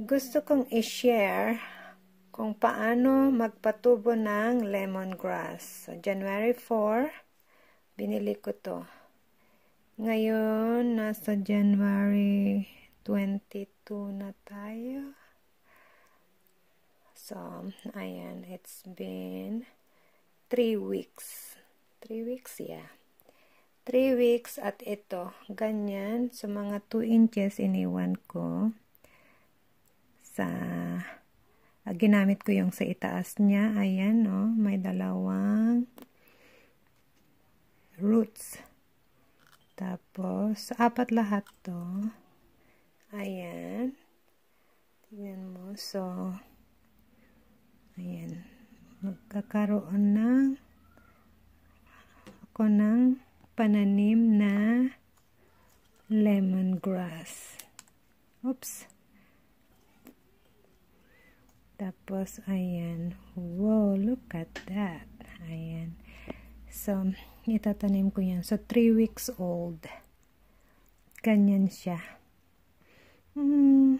gusto kong i-share kung paano magpatubo ng lemongrass. So, January 4, binili ko to. Ngayon, nasa January 22 na tayo. So, ayan, it's been 3 weeks. 3 weeks, yeah. 3 weeks at ito, ganyan. So, mga 2 inches iniwan ko sa uh, ginamit ko yung sa itaas niya. Ayan, no? Oh, may dalawang roots. Tapos, apat lahat to. Ayan. Tingnan mo. So, ayan. Magkakaroon ng ako ng pananim na lemongrass. Oops. Tapos, ayan. Wow, look at that. Ayan. So, itatanim ko yan. So, 3 weeks old. Ganyan siya. Hmm.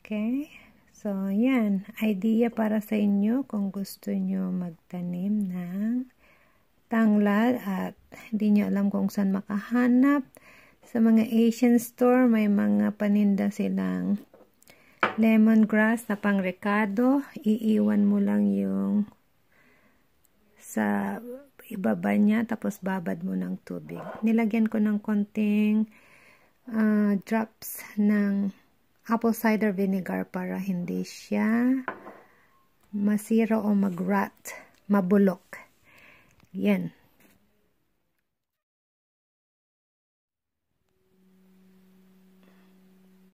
Okay. So, ayan. Idea para sa inyo kung gusto nyo magtanim ng tanglad at hindi nyo alam kung saan makahanap. Sa mga Asian store, may mga paninda silang lemongrass na pangrekado, iiwan mo lang yung sa ibaba niya, tapos babad mo ng tubig. Nilagyan ko ng konting uh, drops ng apple cider vinegar para hindi siya masira o magrat, mabulok. Yan.